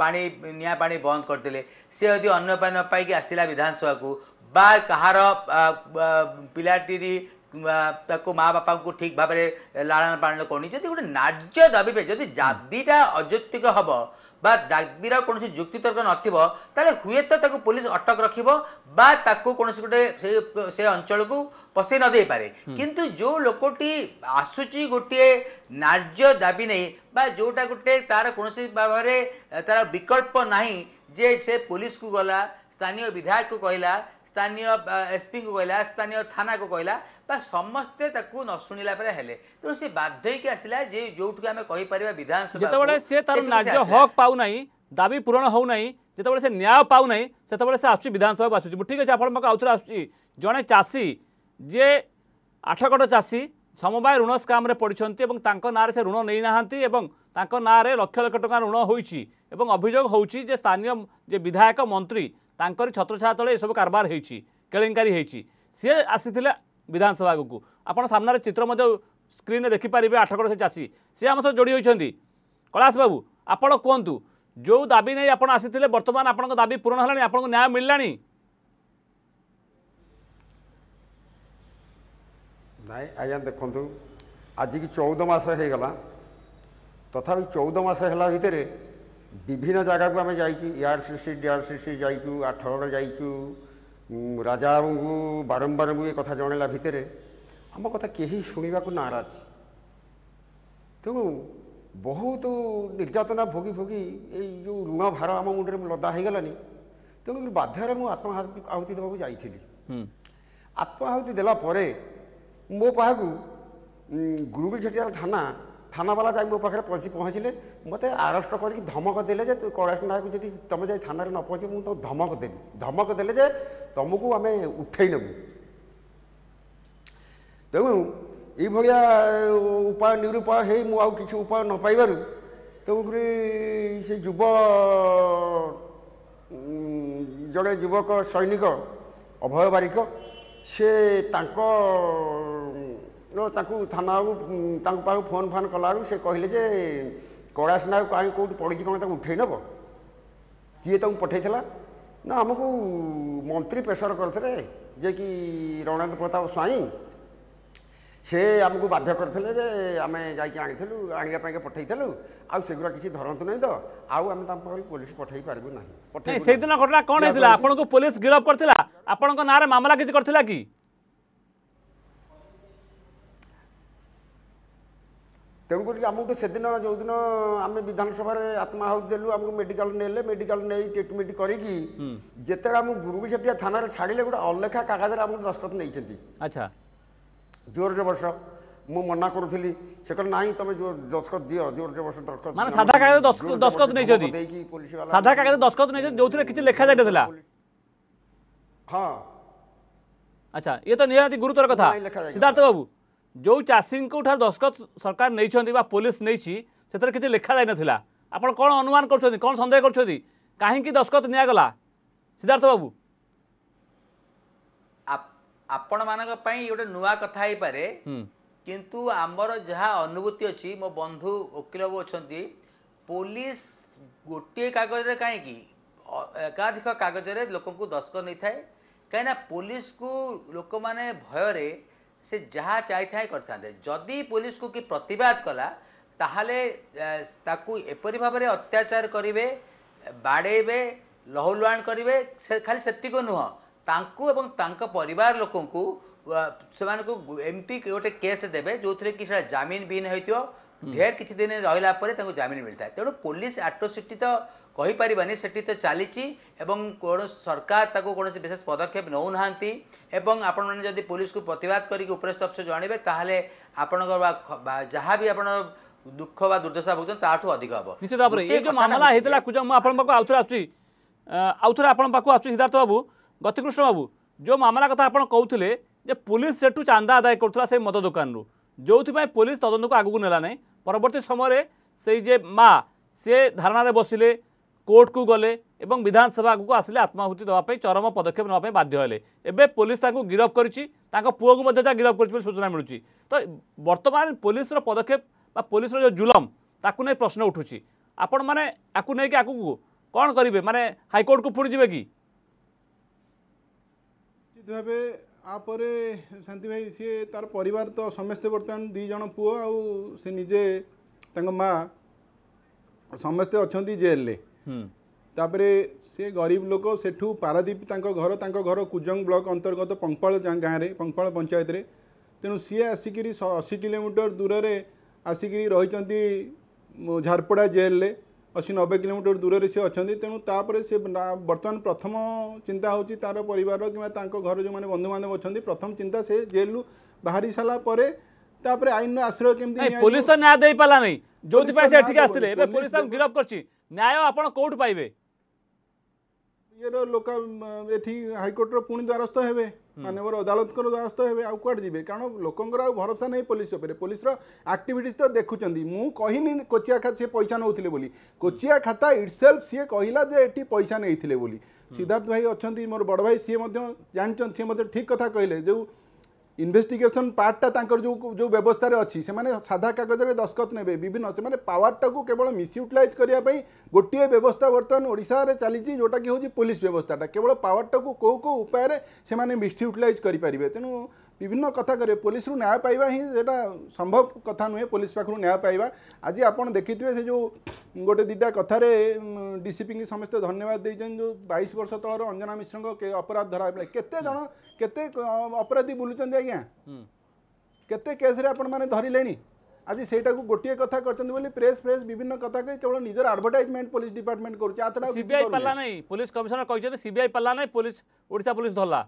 ପାଣି ନିଆଁ ପାଣି ବନ୍ଦ କରିଦେଲେ ସେ ଯଦି ଅନ୍ୟ ପାଣି ନ ପାଇକି ଆସିଲା ବିଧାନସଭାକୁ ବା କାହାର ପିଲାଟିର ତାକୁ ମା ବାପାଙ୍କୁ ଠିକ୍ ଭାବରେ ଲାଳନ ପାଳନ କରୁନି ଯଦି ଗୋଟେ ନାର୍ଯ୍ୟ ଦାବିବେ ଯଦି ଦାବିଟା ଅଯୌକ୍ତିକ ହେବ বা দাবির কোণী যুক্তিতর্ক নথিব তাহলে হুয়েত তাকে পুলিশ অটক রাখব বা তাকে কোণী গোটে সে অঞ্চলক পশাই নদেইপরে কিন্তু যে লোকটি আসুচি গোটিয়ে ন্যায্য দাবি নেই বা যেটা গোটে তার কোণী ভাবে তার বিকল্প নাই যে সে পুলিশকু গলা স্থানীয় বিধায়ককে কহিলা ସ୍ଥାନୀୟ ଏସ୍ପିଙ୍କୁ କହିଲା ସ୍ଥାନୀୟ ଥାନାକୁ କହିଲା ବା ସମସ୍ତେ ତାକୁ ନ ଶୁଣିଲା ପରେ ହେଲେ ତେଣୁ ସେ ବାଧ୍ୟ ହେଇକି ଆସିଲା ଯେ ଯୋଉଠିକି ଆମେ କହିପାରିବା ବିଧାନସଭା ଯେତେବେଳେ ସେ ତାର ନ୍ୟାଯ୍ୟ ହକ୍ ପାଉନାହିଁ ଦାବି ପୂରଣ ହେଉନାହିଁ ଯେତେବେଳେ ସେ ନ୍ୟାୟ ପାଉନାହିଁ ସେତେବେଳେ ସେ ଆସୁଛି ବିଧାନସଭାକୁ ଆସୁଛି ଠିକ୍ ଅଛି ଆପଣଙ୍କ ପାଖକୁ ଆଉଥରେ ଆସୁଛି ଜଣେ ଚାଷୀ ଯିଏ ଆଠଗଡ଼ ଚାଷୀ ସମବାୟ ଋଣ ସ୍କାମ୍ରେ ପଡ଼ିଛନ୍ତି ଏବଂ ତାଙ୍କ ନାଁରେ ସେ ଋଣ ନେଇନାହାନ୍ତି ଏବଂ ତାଙ୍କ ନାଁରେ ଲକ୍ଷ ଲକ୍ଷ ଟଙ୍କା ଋଣ ହୋଇଛି ଏବଂ ଅଭିଯୋଗ ହେଉଛି ଯେ ସ୍ଥାନୀୟ ଯେ ବିଧାୟକ ମନ୍ତ୍ରୀ ତାଙ୍କରି ଛତ୍ରଛାୟା ତଳେ ଏସବୁ କାରବାର ହେଇଛି କେଳେଙ୍କାରୀ ହେଇଛି ସିଏ ଆସିଥିଲେ ବିଧାନସଭା ଆଗକୁ ଆପଣ ସାମ୍ନାରେ ଚିତ୍ର ମଧ୍ୟ ସ୍କ୍ରିନ୍ରେ ଦେଖିପାରିବେ ଆଠଗଡ଼ ସେ ଚାଷୀ ସିଏ ଆମ ସହ ଯୋଡ଼ି ହୋଇଛନ୍ତି କୈଳାସ ବାବୁ ଆପଣ କୁହନ୍ତୁ ଯେଉଁ ଦାବି ନେଇ ଆପଣ ଆସିଥିଲେ ବର୍ତ୍ତମାନ ଆପଣଙ୍କ ଦାବି ପୂରଣ ହେଲାଣି ଆପଣଙ୍କୁ ନ୍ୟାୟ ମିଳିଲାଣି ନାଇଁ ଆଜ୍ଞା ଦେଖନ୍ତୁ ଆଜିକି ଚଉଦ ମାସ ହୋଇଗଲା ତଥାପି ଚଉଦ ମାସ ହେଲା ଭିତରେ ବିଭିନ୍ନ ଜାଗାକୁ ଆମେ ଯାଇଛୁ ER C C DR C C ଯାଇଛୁ ଆଠଗଡ଼ ଯାଇଛୁ ରାଜାଙ୍କୁ ବାରମ୍ବାରଙ୍କୁ ଏ କଥା ଜଣେଇଲା ଭିତରେ ଆମ କଥା କେହି ଶୁଣିବାକୁ ନାରାଜ ତେଣୁ ବହୁତ ନିର୍ଯାତନା ଭୋଗି ଭୋଗି ଏଇ ଯେଉଁ ଋଣ ଭାର ଆମ ମୁଣ୍ଡରେ ଲଦା ହୋଇଗଲାନି ତେଣୁକରି ବାଧ୍ୟରେ ମୁଁ ଆତ୍ମାହୁତି ଆହୁତି ଦେବାକୁ ଯାଇଥିଲି ଆତ୍ମାହୁତି ଦେଲା ପରେ ମୋ ପାଖକୁ ଗୁରୁଗୁଲ ଛେଟିଆଳ ଥାନା থানাবালা ଯାଇ ମୋ ପାଖରେ ପହଞ୍ଚିଲେ ମୋତେ ଆରେଷ୍ଟ କରିକି ଧମକ ଦେଲେ ଯେ କୈଳାସ ନାୟକ ଯଦି ତୁମେ ଯାଇ ଥାନାରେ ନ ପହଞ୍ଚିବ ମୁଁ ତୁମକୁ ଧମକ ଦେବି ଧମକ ଦେଲେ ଯେ ତୁମକୁ ଆମେ ଉଠେଇ ନେବୁ ତେଣୁ ଏଇଭଳିଆ ଉପାୟ ନିରୁପାୟ ହେଇ ମୁଁ ଆଉ କିଛି ଉପାୟ ନ ପାଇବାରୁ ତେଣୁକରି ସେ ଯୁବ ଜଣେ ଯୁବକ ସୈନିକ ଅଭୟ ବାରିକ ସେ ତାଙ୍କ ତାଙ୍କୁ ଥାନାକୁ ତାଙ୍କ ପାଖକୁ ଫୋନ୍ ଫାନ୍ କଲାବେଳକୁ ସେ କହିଲେ ଯେ କୈଳାସ ନାୟକ କାହିଁ କେଉଁଠି ପଡ଼ିଛି କ'ଣ ତାକୁ ଉଠେଇ ନେବ କିଏ ତାଙ୍କୁ ପଠେଇଥିଲା ନା ଆମକୁ ମନ୍ତ୍ରୀ ପ୍ରେସର କରିଥିଲେ ଯେ କି ରଣେନ୍ଦ୍ର ପ୍ରତାପ ସ୍ୱାଇଁ ସେ ଆମକୁ ବାଧ୍ୟ କରିଥିଲେ ଯେ ଆମେ ଯାଇକି ଆଣିଥିଲୁ ଆଣିବା ପାଇଁ ପଠେଇଥିଲୁ ଆଉ ସେଗୁଡ଼ା କିଛି ଧରନ୍ତୁ ନାହିଁ ତ ଆଉ ଆମେ ତାଙ୍କ ପାଖରେ ପୋଲିସ ପଠେଇ ପାରିବୁ ନାହିଁ ସେଇଦିନ ଘଟଣା କ'ଣ ହେଇଥିଲା ଆପଣଙ୍କୁ ପୋଲିସ ଗିରଫ କରିଥିଲା ଆପଣଙ୍କ ନାଁରେ ମାମଲା କିଛି କରିଥିଲା କି ତେଣୁ କରିକି ଆମକୁ ସେଦିନ ଯେଉଁଦିନ ଆମେ ବିଧାନସଭାରେ ଆତ୍ମାହୁତି ଦେଲୁ ଆମକୁ ମେଡ଼ିକାଲ ନେଲେ ମେଡ଼ିକାଲ ନେଇ ଟ୍ରିଟମେଣ୍ଟ କରିକି ଯେତେବେଳେ ଆମକୁ ଗୁରୁଗୁଛେଟିଆ ଥାନାରେ ଛାଡ଼ିଲେ ଗୋଟେ ଅଲେଖା କାଗଜରେ ଆମକୁ ଦସ୍ତଖତ ନେଇଛନ୍ତି ଆଚ୍ଛା ଜୋର ଜବରସ ମୁଁ ମନା କରୁଥିଲି ସେ କହିଲେ ନାହିଁ ତମେ ଦସ୍ତଖତ ଦିଅ ଜୋର ଜବର୍ଷ ଦରଖତ ମାନେ ସାଧା କାଗଜ ଦସ୍ତଖତ ନେଇଛନ୍ତି ଦେଇକି ପୋଲିସ ବାଲା ସାଧା କାଗଜ ଦସ୍ତଖତ ନେଇଛନ୍ତି ଯେଉଁଥିରେ କିଛି ଲେଖା ଯାଇନଥିଲା ହଁ ଆଚ୍ଛା ଇଏ ତ ନିହାତି ଗୁରୁତର କଥା ସିଦ୍ଧାର୍ଥ ବାବୁ जो चाषी को ठार दस्खत सरकार नहीं पुलिस नहीं कि लिखा जा ना आप कौन अनुमान कर कौन सन्देह कर दस्खत निगला सिद्धार्थ बाबू आपण मानी गोटे नुआ कथाई पारे किंतु आमर जहाँ अनुभूति अच्छी मो बंधु वकिल बाबू अच्छा पुलिस गोटे कागज कहीं एकाधिक कागज लोक दस्खत नहीं थाए कहीं पुलिस को लोक मैंने भयरे ସେ ଯାହା ଚାହିଁଥାଏ କରିଥାନ୍ତେ ଯଦି ପୋଲିସକୁ କି ପ୍ରତିବାଦ କଲା ତାହେଲେ ତାକୁ ଏପରି ଭାବରେ ଅତ୍ୟାଚାର କରିବେ ବାଡ଼େଇବେ ଲହୁଲୁହାଣ କରିବେ ସେ ଖାଲି ସେତିକି ନୁହଁ ତାଙ୍କୁ ଏବଂ ତାଙ୍କ ପରିବାର ଲୋକଙ୍କୁ ସେମାନଙ୍କୁ ଏମିତି ଗୋଟେ କେସ୍ ଦେବେ ଯେଉଁଥିରେ କି ସେଟା ଜାମିନ ବିହୀନ ହେଇଥିବ ଢେର କିଛି ଦିନ ରହିଲା ପରେ ତାଙ୍କୁ ଜାମିନ ମିଳିଥାଏ ତେଣୁ ପୋଲିସ ଆଟ୍ରୋସିଟି ତ କହିପାରିବାନି ସେଠି ତ ଚାଲିଛି ଏବଂ କୌଣସି ସରକାର ତାକୁ କୌଣସି ବିଶେଷ ପଦକ୍ଷେପ ନେଉନାହାନ୍ତି ଏବଂ ଆପଣମାନେ ଯଦି ପୋଲିସକୁ ପ୍ରତିବାଦ କରିକି ଉପରିସ୍ଥ ଅଫିସର ଜଣାଇବେ ତାହେଲେ ଆପଣଙ୍କର ଯାହା ବି ଆପଣ ଦୁଃଖ ବା ଦୁର୍ଦ୍ଦଶା ଭୋଗୁଛନ୍ତି ତାଠୁ ଅଧିକ ହେବ ନିଶ୍ଚିତ ଭାବରେ ଏ ଯେଉଁ ମାମଲା ହେଇଥିଲା କୁଜ ମୁଁ ଆପଣଙ୍କ ପାଖକୁ ଆଉଥରେ ଆସୁଛି ଆଉଥରେ ଆପଣଙ୍କ ପାଖକୁ ଆସୁଛି ସିଦ୍ଧାର୍ଥ ବାବୁ ଗତିକୃଷ୍ଣ ବାବୁ ଯେଉଁ ମାମଲା କଥା ଆପଣ କହୁଥିଲେ ଯେ ପୋଲିସ ସେଠୁ ଚାନ୍ଦା ଆଦାୟ କରୁଥିଲା ସେଇ ମଦ ଦୋକାନରୁ ଯେଉଁଥିପାଇଁ ପୋଲିସ ତଦନ୍ତକୁ ଆଗକୁ ନେଲା ନାହିଁ ପରବର୍ତ୍ତୀ ସମୟରେ ସେଇ ଯେ ମା ସିଏ ଧାରଣାରେ ବସିଲେ କୋର୍ଟକୁ ଗଲେ ଏବଂ ବିଧାନସଭା ଆଗକୁ ଆସିଲେ ଆତ୍ମାହୁତି ଦେବା ପାଇଁ ଚରମ ପଦକ୍ଷେପ ନେବା ପାଇଁ ବାଧ୍ୟ ହେଲେ ଏବେ ପୋଲିସ ତାଙ୍କୁ ଗିରଫ କରିଛି ତାଙ୍କ ପୁଅକୁ ମଧ୍ୟ ଯାହା ଗିରଫ କରିଛି ବୋଲି ସୂଚନା ମିଳୁଛି ତ ବର୍ତ୍ତମାନ ପୋଲିସର ପଦକ୍ଷେପ ବା ପୋଲିସର ଯେଉଁ ଜୁଲମ ତାକୁ ନେଇ ପ୍ରଶ୍ନ ଉଠୁଛି ଆପଣମାନେ ଆକୁ ନେଇକି ଆଗକୁ କ'ଣ କରିବେ ମାନେ ହାଇକୋର୍ଟକୁ ପୁଣି ଯିବେ କି ନିଶ୍ଚିତ ଭାବେ ଆପରେ ଶାନ୍ତି ଭାଇ ସିଏ ତାର ପରିବାର ତ ସମସ୍ତେ ବର୍ତ୍ତମାନ ଦୁଇ ଜଣ ପୁଅ ଆଉ ସେ ନିଜେ ତାଙ୍କ ମା ସମସ୍ତେ ଅଛନ୍ତି ଜେଲ୍ରେ ତାପରେ ସେ ଗରିବ ଲୋକ ସେଠୁ ପାରାଦୀପ ତାଙ୍କ ଘର ତାଙ୍କ ଘର କୁଜଙ୍ଗ ବ୍ଲକ ଅନ୍ତର୍ଗତ ପଙ୍ପାଳ ଗାଁରେ ପଙ୍ପାଳ ପଞ୍ଚାୟତରେ ତେଣୁ ସିଏ ଆସିକିରି ଅଶୀ କିଲୋମିଟର ଦୂରରେ ଆସିକିରି ରହିଛନ୍ତି ଝାରପଡ଼ା ଜେଲରେ ଅଶୀ ନବେ କିଲୋମିଟର ଦୂରରେ ସେ ଅଛନ୍ତି ତେଣୁ ତାପରେ ସେ ବର୍ତ୍ତମାନ ପ୍ରଥମ ଚିନ୍ତା ହେଉଛି ତା'ର ପରିବାରର କିମ୍ବା ତାଙ୍କ ଘର ଯେଉଁମାନେ ବନ୍ଧୁବାନ୍ଧବ ଅଛନ୍ତି ପ୍ରଥମ ଚିନ୍ତା ସେ ଜେଲରୁ ବାହାରି ସାରିଲା ପରେ ତାପରେ ଆଇନର ଆଶ୍ରୟ କେମିତି ପୋଲିସ ତ ନ୍ୟାୟ ଦେଇପାରିଲା ନାହିଁ ଯେଉଁଥିପାଇଁ ସେ ଏଠିକି ଆସିଥିଲେ ଏବେ ପୋଲିସ ତାଙ୍କୁ ଗିରଫ କରିଛି ନ୍ୟାୟ ଆପଣ କେଉଁଠୁ ପାଇବେ ଇଏର ଲୋକ ଏଠି ହାଇକୋର୍ଟର ପୁଣି ଦ୍ୱାରସ୍ଥ ହେବେ ମାନ୍ୟବର ଅଦାଲତଙ୍କର ଦ୍ୱାରସ୍ଥ ହେବେ ଆଉ କୁଆଡ଼େ ଯିବେ କାରଣ ଲୋକଙ୍କର ଆଉ ଭରସା ନାହିଁ ପୋଲିସ ଉପରେ ପୋଲିସର ଆକ୍ଟିଭିଟିସ୍ ତ ଦେଖୁଛନ୍ତି ମୁଁ କହିନି କୋଚିଆ ଖାତା ସିଏ ପଇସା ନେଉଥିଲେ ବୋଲି କୋଚିଆ ଖାତା ଇଟ୍ସେଲ୍ଫ ସିଏ କହିଲା ଯେ ଏଠି ପଇସା ନେଇଥିଲେ ବୋଲି ସିଦ୍ଧାର୍ଥ ଭାଇ ଅଛନ୍ତି ମୋର ବଡ଼ ଭାଇ ସିଏ ମଧ୍ୟ ଜାଣିଛନ୍ତି ସିଏ ମଧ୍ୟ ଠିକ୍ କଥା କହିଲେ ଯେଉଁ ইনভেস্টিগেসন পার্টটা তাঁর যে যে ব্যবস্থায় অছি সে সাধা কাগজের দস্কত নেবে বিভিন্ন সে পাওয়ারটাকে কেবল মিসইউটিলাইজ করা গোটিয়ে ব্যবস্থা বর্তমান ওড়শার চালছে যেটা কি হচ্ছে পুলিশ ব্যবস্থাটা কেবল পাওয়ারটাকে কেউ কেউ উপায়ে সে মিসইউটিলাইজ করে পারে তেমন বিভিন্ন কথা করে পুলিশ ন্যায় পাইবা হি সেটা সম্ভব কথা নুহে পুলিশ পাখু ন্যায় পাইবা আজ আপনার দেখিথে সে যে গোটে দুইটা কথার ଡିସିପିଙ୍କି ସମସ୍ତେ ଧନ୍ୟବାଦ ଦେଇଛନ୍ତି ଯେଉଁ ବାଇଶ ବର୍ଷ ତଳର ଅଞ୍ଜନା ମିଶ୍ରଙ୍କ ଅପରାଧ ଧରା ହେଇଥିଲା କେତେ ଜଣ କେତେ ଅପରାଧୀ ବୁଲୁଛନ୍ତି ଆଜ୍ଞା କେତେ କେସ୍ରେ ଆପଣମାନେ ଧରିଲେଣି ଆଜି ସେଇଟାକୁ ଗୋଟିଏ କଥା କରିଛନ୍ତି ବୋଲି ପ୍ରେସ୍ ଫ୍ରେସ୍ ବିଭିନ୍ନ କଥା କହି କେବଳ ନିଜର ଆଡଭର୍ଟାଇଜମେଣ୍ଟ ପୋଲିସ ଡିପାର୍ଟମେଣ୍ଟ କରୁଛି ଆ ଛଡ଼ା ସିବିଆଇ ପାରିଲା ନାହିଁ ପୋଲିସ କମିଶନର କହିଛନ୍ତି ସିବିଆଇ ପାରିଲା ନାହିଁ ପୋଲିସ ଓଡ଼ିଶା ପୋଲିସ ଧରଲା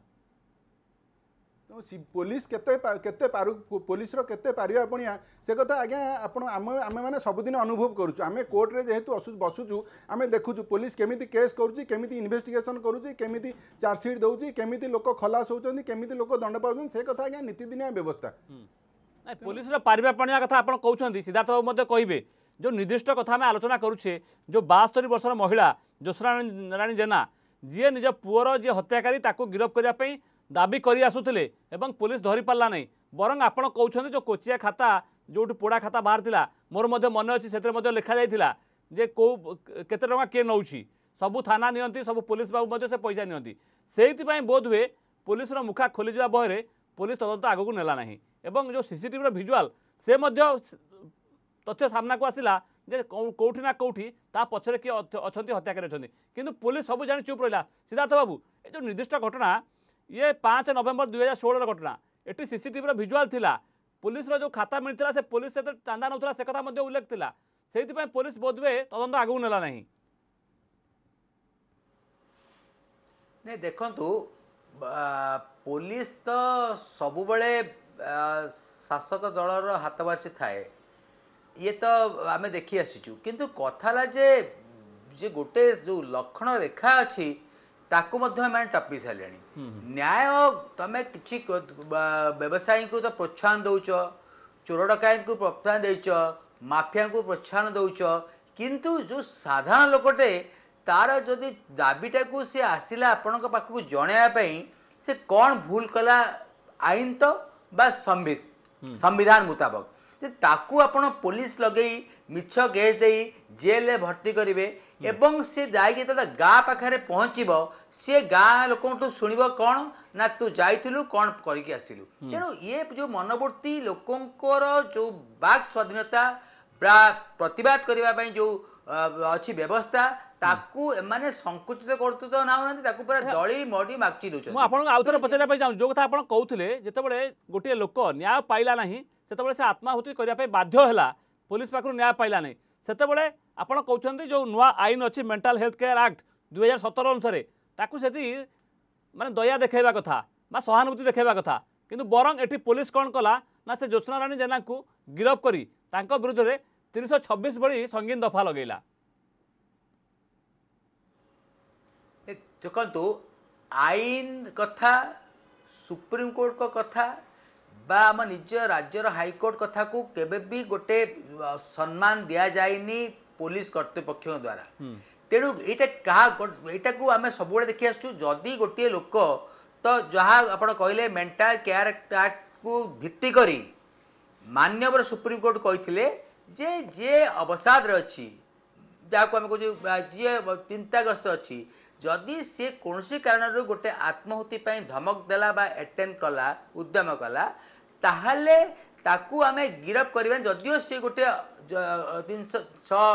ପୋଲିସ କେତେ କେତେ ପାରୁ ପୋଲିସର କେତେ ପାରିବା ପଣିଆ ସେ କଥା ଆଜ୍ଞା ଆପଣ ଆମେ ଆମେମାନେ ସବୁଦିନ ଅନୁଭବ କରୁଛୁ ଆମେ କୋର୍ଟରେ ଯେହେତୁ ବସୁଛୁ ଆମେ ଦେଖୁଛୁ ପୋଲିସ କେମିତି କେସ୍ କରୁଛି କେମିତି ଇନଭେଷ୍ଟିଗେସନ୍ କରୁଛି କେମିତି ଚାର୍ଜସିଟ୍ ଦେଉଛି କେମିତି ଲୋକ ଖଲାସ ହେଉଛନ୍ତି କେମିତି ଲୋକ ଦଣ୍ଡ ପାଉଛନ୍ତି ସେ କଥା ଆଜ୍ଞା ନୀତିଦିନିଆ ବ୍ୟବସ୍ଥା ପୋଲିସର ପାରିବା ପଣିଆ କଥା ଆପଣ କହୁଛନ୍ତି ସିଦ୍ଧାର୍ଥ ବାବୁ ମଧ୍ୟ କହିବେ ଯେଉଁ ନିର୍ଦ୍ଦିଷ୍ଟ କଥା ଆମେ ଆଲୋଚନା କରୁଛେ ଯେଉଁ ବାସ୍ତରୀ ବର୍ଷର ମହିଳା ରାଣୀ ଜେନା ଯିଏ ନିଜ ପୁଅର ଯିଏ ହତ୍ୟାକାରୀ ତାକୁ ଗିରଫ କରିବା ପାଇଁ ଦାବି କରି ଆସୁଥିଲେ ଏବଂ ପୋଲିସ ଧରିପାରିଲା ନାହିଁ ବରଂ ଆପଣ କହୁଛନ୍ତି ଯେଉଁ କୋଚିଆ ଖାତା ଯେଉଁଠି ପୋଡ଼ା ଖାତା ବାହାରିଥିଲା ମୋର ମଧ୍ୟ ମନେ ଅଛି ସେଥିରେ ମଧ୍ୟ ଲେଖାଯାଇଥିଲା ଯେ କେଉଁ କେତେ ଟଙ୍କା କିଏ ନେଉଛି ସବୁ ଥାନା ନିଅନ୍ତି ସବୁ ପୋଲିସ ବାବୁ ମଧ୍ୟ ସେ ପଇସା ନିଅନ୍ତି ସେଇଥିପାଇଁ ବୋଧହୁଏ ପୋଲିସର ମୁଖା ଖୋଲିଯିବା ଭୟରେ ପୋଲିସ ତଦନ୍ତ ଆଗକୁ ନେଲା ନାହିଁ ଏବଂ ଯେଉଁ ସିସିଟିଭିର ଭିଜୁଆଲ୍ ସେ ମଧ୍ୟ ତଥ୍ୟ ସାମ୍ନାକୁ ଆସିଲା ଯେ କେଉଁଠି ନା କେଉଁଠି ତା ପଛରେ କିଏ ଅଛନ୍ତି ହତ୍ୟାକାରୀ ଅଛନ୍ତି କିନ୍ତୁ ପୋଲିସ ସବୁ ଜାଣି ଚୁପ୍ ରହିଲା ସିଦ୍ଧାର୍ଥ ବାବୁ ଏ ଯେଉଁ ନିର୍ଦ୍ଦିଷ୍ଟ ଘଟଣା ଇଏ ପାଞ୍ଚ ନଭେମ୍ବର ଦୁଇହଜାର ଷୋହଳର ଘଟଣା ଏଠି ସିସିଟିଭିର ଭିଜୁଆଲ୍ ଥିଲା ପୋଲିସର ଯେଉଁ ଖାତା ମିଳିଥିଲା ସେ ପୋଲିସ ସେତେ ଚାନ୍ଦା ନେଉଥିଲା ସେ କଥା ମଧ୍ୟ ଉଲ୍ଲେଖ ଥିଲା ସେଇଥିପାଇଁ ପୋଲିସ ବୋଧହୁଏ ତଦନ୍ତ ଆଗକୁ ନେଲା ନାହିଁ ନାଇଁ ଦେଖନ୍ତୁ ପୋଲିସ ତ ସବୁବେଳେ ଶାସକ ଦଳର ହାତବାସି ଥାଏ ଇଏ ତ ଆମେ ଦେଖି ଆସିଛୁ କିନ୍ତୁ କଥା ହେଲା ଯେ ଯେ ଗୋଟେ ଯେଉଁ ଲକ୍ଷଣ ରେଖା ଅଛି ତାକୁ ମଧ୍ୟ ଏମାନେ ଟପି ସାରିଲେଣି ନ୍ୟାୟ ତମେ କିଛି ବ୍ୟବସାୟୀଙ୍କୁ ତ ପ୍ରୋତ୍ସାହନ ଦେଉଛ ଚୋର ଡକାୟତକୁ ପ୍ରୋତ୍ସାହନ ଦେଇଛ ମାଫିଆଙ୍କୁ ପ୍ରୋତ୍ସାହନ ଦେଉଛ କିନ୍ତୁ ଯେଉଁ ସାଧାରଣ ଲୋକଟେ ତାର ଯଦି ଦାବିଟାକୁ ସେ ଆସିଲା ଆପଣଙ୍କ ପାଖକୁ ଜଣାଇବା ପାଇଁ ସେ କ'ଣ ଭୁଲ କଲା ଆଇନ ତ ବା ସମ୍ବିଧାନ ମୁତାବକ ତାକୁ ଆପଣ ପୋଲିସ ଲଗେଇ ମିଛ କେସ୍ ଦେଇ ଜେଲରେ ଭର୍ତ୍ତି କରିବେ ଏବଂ ସେ ଯାଇକି ଯେତେବେଳେ ଗାଁ ପାଖରେ ପହଞ୍ଚିବ ସେ ଗାଁ ଲୋକଙ୍କଠୁ ଶୁଣିବ କ'ଣ ନା ତୁ ଯାଇଥିଲୁ କ'ଣ କରିକି ଆସିଲୁ ତେଣୁ ଇଏ ଯେଉଁ ମନବର୍ତ୍ତୀ ଲୋକଙ୍କର ଯେଉଁ ବାକ୍ ସ୍ୱାଧୀନତା ବା ପ୍ରତିବାଦ କରିବା ପାଇଁ ଯେଉଁ ଅଛି ବ୍ୟବସ୍ଥା ତାକୁ ଏମାନେ ସଙ୍କୁଚିତ କରୁତ ନାହୁନାହାନ୍ତି ତାକୁ ପୁରା ଦଳି ମଡି ମାଗଚି ଦେଉଛନ୍ତି ମୁଁ ଆପଣଙ୍କୁ ଆଉ ଥରେ ପଚାରିବା ପାଇଁ ଚାହୁଁଛି ଯେଉଁ କଥା ଆପଣ କହୁଥିଲେ ଯେତେବେଳେ ଗୋଟିଏ ଲୋକ ନ୍ୟାୟ ପାଇଲା ନାହିଁ ସେତେବେଳେ ସେ ଆତ୍ମାହୁତି କରିବା ପାଇଁ ବାଧ୍ୟ ହେଲା ପୋଲିସ ପାଖରୁ ନ୍ୟାୟ ପାଇଲା ନାହିଁ ସେତେବେଳେ ଆପଣ କହୁଛନ୍ତି ଯେଉଁ ନୂଆ ଆଇନ ଅଛି ମେଣ୍ଟାଲ ହେଲ୍ଥ କେୟାର ଆକ୍ଟ ଦୁଇହଜାର ସତର ଅନୁସାରେ ତାକୁ ସେଠି ମାନେ ଦୟା ଦେଖାଇବା କଥା ବା ସହାନୁଭୂତି ଦେଖାଇବା କଥା କିନ୍ତୁ ବରଂ ଏଠି ପୋଲିସ କ'ଣ କଲା ନା ସେ ଜ୍ୟୋତ୍ସ୍ନା ରାଣୀ ଜେନାଙ୍କୁ ଗିରଫ କରି ତାଙ୍କ ବିରୁଦ୍ଧରେ ତିନିଶହ ଛବିଶ ଭଳି ସଙ୍ଗୀନ ଦଫା ଲଗେଇଲା ଦେଖନ୍ତୁ ଆଇନ କଥା ସୁପ୍ରିମକୋର୍ଟଙ୍କ କଥା ବା ଆମ ନିଜ ରାଜ୍ୟର ହାଇକୋର୍ଟ କଥାକୁ କେବେ ବି ଗୋଟେ ସମ୍ମାନ ଦିଆଯାଇନି ପୋଲିସ କର୍ତ୍ତୃପକ୍ଷଙ୍କ ଦ୍ୱାରା ତେଣୁ ଏଇଟା କାହା ଏଇଟାକୁ ଆମେ ସବୁବେଳେ ଦେଖି ଆସୁଛୁ ଯଦି ଗୋଟିଏ ଲୋକ ତ ଯାହା ଆପଣ କହିଲେ ମେଣ୍ଟାଲ କେୟାର ଆକ୍ଟକୁ ଭିତ୍ତି କରି ମାନ୍ୟବର ସୁପ୍ରିମକୋର୍ଟ କହିଥିଲେ ଯେ ଯିଏ ଅବସାଦରେ ଅଛି ଯାହାକୁ ଆମେ କହୁଛୁ ଯିଏ ଚିନ୍ତାଗ୍ରସ୍ତ ଅଛି ଯଦି ସିଏ କୌଣସି କାରଣରୁ ଗୋଟେ ଆତ୍ମାହୁତି ପାଇଁ ଧମକ ଦେଲା ବା ଏଟେମ୍ପ କଲା ଉଦ୍ୟମ କଲା ତାହେଲେ ତାକୁ ଆମେ ଗିରଫ କରିବା ଯଦିଓ ସିଏ ଗୋଟେ ତିନିଶହ ଛଅ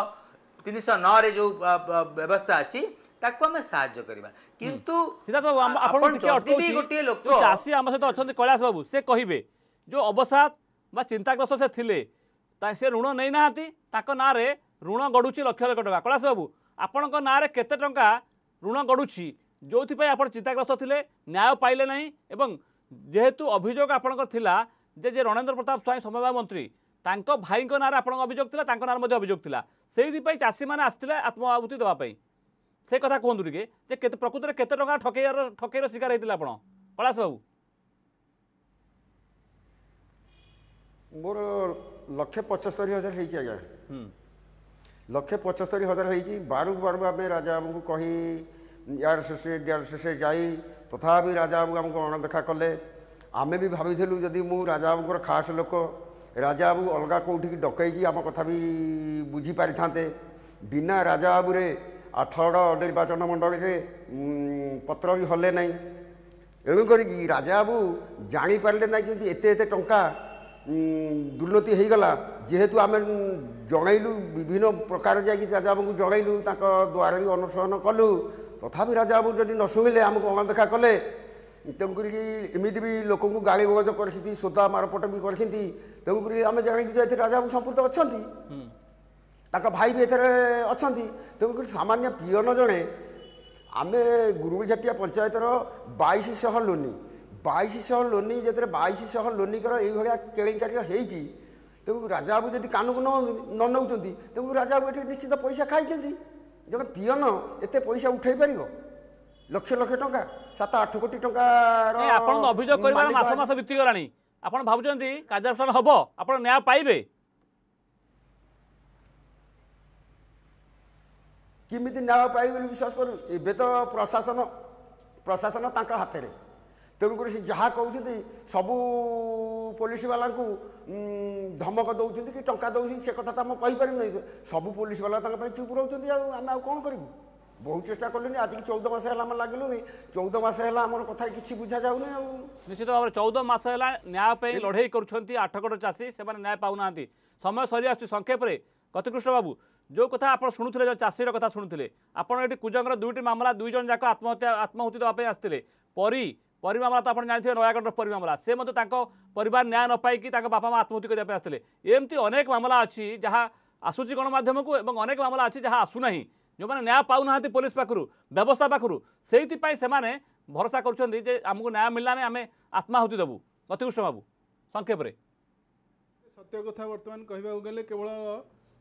ତିନିଶହ ନଅରେ ଯେଉଁ ବ୍ୟବସ୍ଥା ଅଛି ତାକୁ ଆମେ ସାହାଯ୍ୟ କରିବା କିନ୍ତୁ ଗୋଟିଏ ଲୋକ ଚାଷୀ ଆମ ସହିତ ଅଛନ୍ତି କୈଳାସ ବାବୁ ସେ କହିବେ ଯେଉଁ ଅବସାଦ ବା ଚିନ୍ତାଗ୍ରସ୍ତ ସେ ଥିଲେ ସେ ଋଣ ନେଇନାହାନ୍ତି ତାଙ୍କ ନାଁରେ ଋଣ ଗଡ଼ୁଛି ଲକ୍ଷ ଲକ୍ଷ ଟଙ୍କା କୈଳାସ ବାବୁ ଆପଣଙ୍କ ନାଁରେ କେତେ ଟଙ୍କା ଋଣ ଗଡ଼ୁଛି ଯେଉଁଥିପାଇଁ ଆପଣ ଚିନ୍ତାଗ୍ରସ୍ତ ଥିଲେ ନ୍ୟାୟ ପାଇଲେ ନାହିଁ ଏବଂ ଯେହେତୁ ଅଭିଯୋଗ ଆପଣଙ୍କର ଥିଲା ଯେ ଯେ ରଣେନ୍ଦ୍ର ପ୍ରତାପ ସ୍ୱାଇଁ ସମବାୟ ମନ୍ତ୍ରୀ ତାଙ୍କ ଭାଇଙ୍କ ନାଁରେ ଆପଣଙ୍କ ଅଭିଯୋଗ ଥିଲା ତାଙ୍କ ନାଁରେ ମଧ୍ୟ ଅଭିଯୋଗ ଥିଲା ସେଇଥିପାଇଁ ଚାଷୀମାନେ ଆସିଥିଲେ ଆତ୍ମାହୁତି ଦେବା ପାଇଁ ସେ କଥା କୁହନ୍ତୁ ଟିକେ ଯେ କେତେ ପ୍ରକୃତରେ କେତେ ଟଙ୍କା ଠକେଇର ଠକେଇର ଶିକାର ହେଇଥିଲେ ଆପଣ କୈଳାସ ବାବୁ ମୋର ଲକ୍ଷେ ପଞ୍ଚସ୍ତରୀ ହଜାର ହେଇଛି ଆଜ୍ଞା ଲକ୍ଷେ ପଞ୍ଚସ୍ତରୀ ହଜାର ହେଇଛି ବାରୁ ବାରୁ ଆମେ ରାଜା ଆମକୁ କହି ୟାର ଶେଷେ ଡିଆର ଶେଷେ ଯାଇ ତଥାପି ରାଜା ବାବୁ ଆମକୁ ଅଣଦେଖା କଲେ ଆମେ ବି ଭାବିଥିଲୁ ଯଦି ମୁଁ ରାଜା ବାବୁଙ୍କର ଖାସ୍ ଲୋକ ରାଜା ବାବୁ ଅଲଗା କେଉଁଠିକି ଡକେଇକି ଆମ କଥା ବି ବୁଝିପାରିଥାନ୍ତେ ବିନା ରାଜା ବାବୁରେ ଆଠଗଡ଼ ନିର୍ବାଚନ ମଣ୍ଡଳୀରେ ପତ୍ର ବି ହଲେ ନାହିଁ ଏଣୁ କରିକି ରାଜା ବାବୁ ଜାଣିପାରିଲେ ନାହିଁ କିନ୍ତୁ ଏତେ ଏତେ ଟଙ୍କା ଦୁର୍ନୀତି ହୋଇଗଲା ଯେହେତୁ ଆମେ ଜଣାଇଲୁ ବିଭିନ୍ନ ପ୍ରକାର ଯାଇକି ରାଜାବାବୁଙ୍କୁ ଜଣାଇଲୁ ତାଙ୍କ ଦ୍ୱାରା ବି ଅନୁସରଣ କଲୁ ତଥାପି ରାଜାବାବୁ ଯଦି ନ ଶୁଣିଲେ ଆମକୁ ଅଣଦେଖା କଲେ ତେଣୁ କରିକି ଏମିତି ବି ଲୋକଙ୍କୁ ଗାଳି ଗୁଳଜ କରିଛନ୍ତି ସୋଦା ମାରପଟ ବି କରିଛନ୍ତି ତେଣୁ କରି ଆମେ ଜାଣିଲୁ ଯେ ଏଥିରେ ରାଜାବାବୁ ସମ୍ପୃକ୍ତ ଅଛନ୍ତି ତାଙ୍କ ଭାଇ ବି ଏଥିରେ ଅଛନ୍ତି ତେଣୁ କରି ସାମାନ୍ୟ ପିଅନ ଜଣେ ଆମେ ଗୁରୁଗୁଲଝାଟିଆ ପଞ୍ଚାୟତର ବାଇଶଶହ ଲୋନି বাইশଶହ ଲୋନି ଯେତେବେଳେ ବାଇଶଶହ ଲୋନିଙ୍କର ଏଇଭଳିଆ କେଳେଙ୍କାରୀ ହେଇଛି ତେଣୁ ରାଜାବାବୁ ଯଦି କାନକୁ ନ ନ ନେଉଛନ୍ତି ତେଣୁ ରାଜାବାବୁ ଏଠି ନିଶ୍ଚିତ ପଇସା ଖାଇଛନ୍ତି ଜଣେ ପିଅନ ଏତେ ପଇସା ଉଠାଇ ପାରିବ ଲକ୍ଷ ଲକ୍ଷ ଟଙ୍କା ସାତ ଆଠ କୋଟି ଟଙ୍କାର ଆପଣଙ୍କ ଅଭିଯୋଗ କରିବାର ମାସ ମାସ ବିତିଗଲାଣି ଆପଣ ଭାବୁଛନ୍ତି କାର୍ଯ୍ୟାନୁଷ୍ଠାନ ହେବ ଆପଣ ନ୍ୟାୟ ପାଇବେ କେମିତି ନ୍ୟାୟ ପାଇବେ ବୋଲି ବିଶ୍ୱାସ କରିବି ଏବେ ତ ପ୍ରଶାସନ ପ୍ରଶାସନ ତାଙ୍କ ହାତରେ তেমনি সে যা কৌছেন সবু ପୋଲିସବାଲା ଧମକ ଦେଉଛନ୍ତି କି ଟଙ୍କା ଦେଉଛି ସେ କଥା ତ ଆମେ କହିପାରିବୁନି ସବୁ ପୋଲିସବାଲା ତାଙ୍କ ପାଇଁ ଚୁପ୍ ରହୁଛନ୍ତି ଆଉ ଆମେ ଆଉ କ'ଣ କରିବୁ ବହୁତ ଚେଷ୍ଟା କଲୁନି ଆଜିକି ଚଉଦ ମାସ ହେଲା ଆମେ ଲାଗିଲୁନି ଚଉଦ ମାସ ହେଲା ଆମର କଥା କିଛି ବୁଝାଯାଉନି ଆଉ ନିଶ୍ଚିତ ଭାବରେ ଚଉଦ ମାସ ହେଲା ନ୍ୟାୟ ପାଇଁ ଲଢ଼େଇ କରୁଛନ୍ତି ଆଠଗଡ଼ ଚାଷୀ ସେମାନେ ନ୍ୟାୟ ପାଉନାହାନ୍ତି ସମୟ ସରିଆସୁଛି ସଂକ୍ଷେପରେ ଗତିକୃଷ୍ଣ ବାବୁ ଯେଉଁ କଥା ଆପଣ ଶୁଣୁଥିଲେ ଯେଉଁ ଚାଷୀର କଥା ଶୁଣୁଥିଲେ ଆପଣ ଏଠି କୁଜଙ୍ଗର ଦୁଇଟି ମାମଲା ଦୁଇ ଜଣ ଯାକ ଆତ୍ମହତ୍ୟା ଆତ୍ମାହୁତି ଦେବା ପାଇଁ ଆସିଥିଲେ ପରି ପରିମାମଲା ତ ଆପଣ ଜାଣିଥିବେ ନୟାଗଡ଼ର ପରିମାମଲା ସେ ମଧ୍ୟ ତାଙ୍କ ପରିବାର ନ୍ୟାୟ ନ ପାଇକି ତାଙ୍କ ବାପା ମା ଆତ୍ମହତ୍ୟା କରିବା ପାଇଁ ଆସିଥିଲେ ଏମିତି ଅନେକ ମାମଲା ଅଛି ଯାହା ଆସୁଛି ଗଣମାଧ୍ୟମକୁ ଏବଂ ଅନେକ ମାମଲା ଅଛି ଯାହା ଆସୁନାହିଁ ଯେଉଁମାନେ ନ୍ୟାୟ ପାଉନାହାନ୍ତି ପୋଲିସ ପାଖରୁ ବ୍ୟବସ୍ଥା ପାଖରୁ ସେଇଥିପାଇଁ ସେମାନେ ଭରସା କରୁଛନ୍ତି ଯେ ଆମକୁ ନ୍ୟାୟ ମିଳିଲାନି ଆମେ ଆତ୍ମାହୁତି ଦେବୁ ଗତିକୃଷ୍ଣ ବାବୁ ସଂକ୍ଷେପରେ ସତ୍ୟ କଥା ବର୍ତ୍ତମାନ କହିବାକୁ ଗଲେ କେବଳ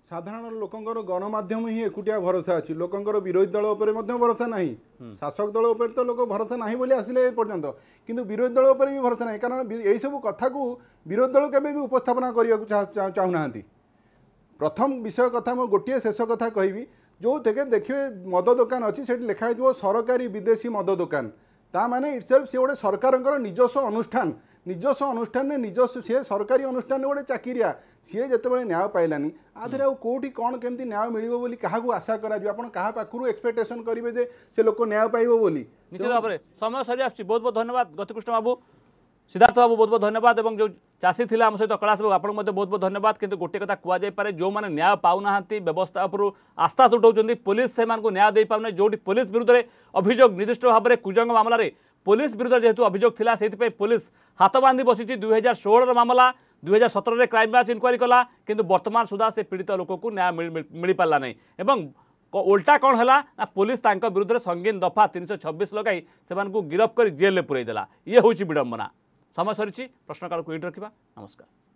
ସାଧାରଣ ଲୋକଙ୍କର ଗଣମାଧ୍ୟମ ହିଁ ଏକୁଟିଆ ଭରସା ଅଛି ଲୋକଙ୍କର ବିରୋଧୀ ଦଳ ଉପରେ ମଧ୍ୟ ଭରସା ନାହିଁ ଶାସକ ଦଳ ଉପରେ ତ ଲୋକ ଭରସା ନାହିଁ ବୋଲି ଆସିଲେ ଏ ପର୍ଯ୍ୟନ୍ତ କିନ୍ତୁ ବିରୋଧୀ ଦଳ ଉପରେ ବି ଭରସା ନାହିଁ କାରଣ ଏହିସବୁ କଥାକୁ ବିରୋଧୀ ଦଳ କେବେ ବି ଉପସ୍ଥାପନା କରିବାକୁ ଚାହୁଁନାହାନ୍ତି ପ୍ରଥମ ବିଷୟ କଥା ମୁଁ ଗୋଟିଏ ଶେଷ କଥା କହିବି ଯେଉଁଥିରେ ଦେଖିବେ ମଦ ଦୋକାନ ଅଛି ସେଠି ଲେଖା ହେଇଥିବ ସରକାରୀ ବିଦେଶୀ ମଦ ଦୋକାନ ତା ମାନେ ଇଟ୍ସେଲ୍ଫ ସିଏ ଗୋଟେ ସରକାରଙ୍କର ନିଜସ୍ୱ ଅନୁଷ୍ଠାନ निजस्व अनुष्ठान निजस्व सी सरकारी अनुष्ठान गोटे चाकिरिया सीए जो न्याय पाइलानी आधे आउटी कौन केमी न्याय मिले क्या आशा कराखु एक्सपेक्टेसन करेंगे जे से लोक न्याय पाइबी निश्चित भाव में समय सर आस बहुत बहुत धन्यवाद गतिकृष्ण बाबू सिद्धार्थ बाबू बहुत बहुत धन्यवाद और जो चाषी थी आम सहित कैलाश बाबू आप बहुत बहुत धन्यवाद कितु गोटे कथा कह जाए जो मैंने न्याय पाँना व्यवस्था उपर आस्था उठाऊँच पुलिस से मैं न्याय दे पाने जो पुलिस विरुद्ध में अभियोग निर्दिष्ट भाव में कुजंग मामलें পুলিশ বিরুদ্ধ যেহেতু অভিযোগ লা সেইপাই পুলিশ হাত বাঁধি বসিছে দুই হাজার ষোহর মামলা দুই হাজার সতেরের ক্রাইম ব্রাঞ্চ ইনকোয়ারি কলা কিন্তু বর্তমান সুদ্ধা সে পীড়িত লোককে ন্যায় মিপারা না এবং ଓଲ୍ଟା କ'ଣ ହେଲା ନା ପୋଲିସ ତାଙ୍କ ବିରୁଦ୍ଧରେ ସଙ୍ଗୀନ ଦଫା ତିନିଶହ ଛବିଶ ଲଗାଇ ସେମାନଙ୍କୁ ଗିରଫ କରି ଜେଲ୍ରେ ପୁରାଇ ଦେଲା ଇଏ ହେଉଛି ବିଡ଼ମ୍ବନା ସମୟ ସରିଛି ପ୍ରଶ୍ନକାଳକୁ ଏଇଠି ରଖିବା ନମସ୍କାର